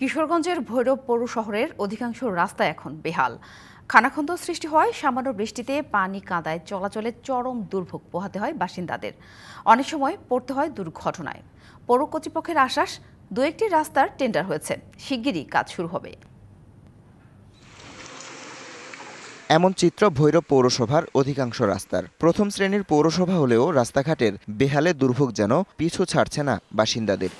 কিশোরগঞ্জের ভৈরব পৌর শহরের অধিকাংশ রাস্তা এখন বেহাল খানাখন্দ সৃষ্টি হয় সামান্য বৃষ্টিতে পানি কাদায় চলাচলে চরম দুর্ভোগ পোহাতে হয় বাসিন্দাদের অনেক সময় পড়তে হয় দুর্ঘটনায় পৌর কর্তৃপক্ষের আশ্বাস দু একটি রাস্তার টেন্ডার হয়েছে শিগগিরই কাজ শুরু হবে এমন চিত্র ভৈরব পৌরসভার অধিকাংশ রাস্তার প্রথম শ্রেণীর পৌরসভা হলেও রাস্তাঘাটের বেহালে দুর্ভোগ যেন পিছু ছাড়ছে না বাসিন্দাদের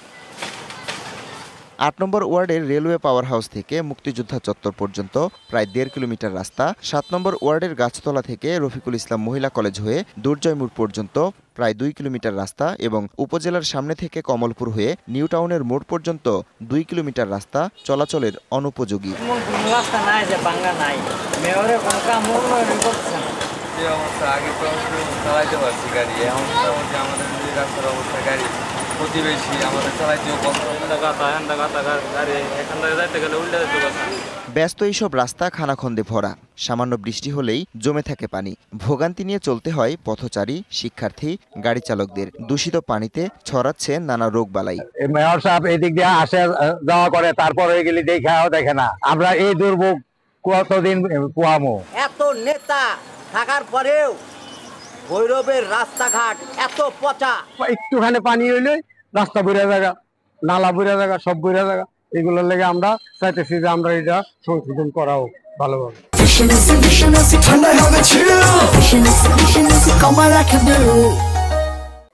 আট নম্বর ওয়ার্ডের রেলওয়ে পাওয়ার হাউস থেকে মুক্তিযোদ্ধা চত্বর পর্যন্ত প্রায় দেড় কিলোমিটার রাস্তা সাত নম্বর ওয়ার্ডের গাছতলা থেকে রফিকুল ইসলাম মহিলা কলেজ হয়ে দুর্জয়মুর পর্যন্ত প্রায় দুই কিলোমিটার রাস্তা এবং উপজেলার সামনে থেকে কমলপুর হয়ে নিউ টাউনের মোড় পর্যন্ত দুই কিলোমিটার রাস্তা চলাচলের অনুপযোগী অবস্থা আগে তো চালাইতে পারছি গাড়ি এখন আমাদের রাস্তার অবস্থা গাড়ি ব্যস্ত এইসব রাস্তা খানাখন্দে ভরা সামান্য বৃষ্টি হলেই জমে থাকে পানি ভোগান্তি নিয়ে চলতে হয় পথচারী শিক্ষার্থী গাড়ি চালকদের দূষিত পানিতে ছড়াচ্ছে নানা রোগ বালাই মেয়র সাহেব এদিক দিয়ে আসে যাওয়া করে তারপরে গেলে দেখাও দেখে না আমরা এই দুর্ভোগ কতদিন পোয়ামো এত নেতা থাকার পরেও ভৈরবের রাস্তাঘাট এত পচা একটুখানি পানি হইলে রাস্তা বইরা জায়গা নালা বইরা জায়গা সব বইরা জায়গা এগুলোর লেগে আমরা চাইতেছি যে আমরা এটা সংশোধন করাও ভালোভাবে ঠান্ডায় হবে ছিল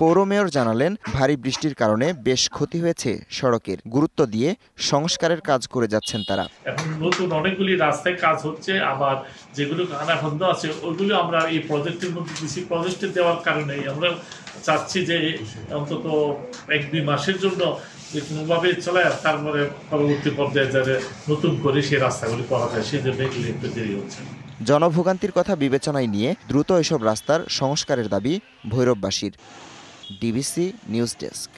পৌর মেয়র জানালেন ভারী বৃষ্টির কারণে বেশ ক্ষতি হয়েছে সড়কের গুরুত্ব দিয়ে সংস্কারের কাজ করে যাচ্ছেন তারা এখন নতুন অনেকগুলি রাস্তায় কাজ হচ্ছে আবার যেগুলো কানা বন্ধ আছে ওগুলো আমরা এই প্রজেক্টের মধ্যে দিচ্ছি প্রজেক্টে দেওয়ার কারণে আমরা চাচ্ছি যে অন্তত এক দুই মাসের জন্য যে কোনোভাবে চলে তারপরে পরবর্তী পর্যায়ে যাতে নতুন করে সেই রাস্তাগুলি করা যায় সেই এগুলি একটু দেরি হচ্ছে জনভোগান্তির কথা বিবেচনায় নিয়ে দ্রুত এসব রাস্তার সংস্কারের দাবি ভৈরববাসীর ডিবিসি নিউজ ডেস্ক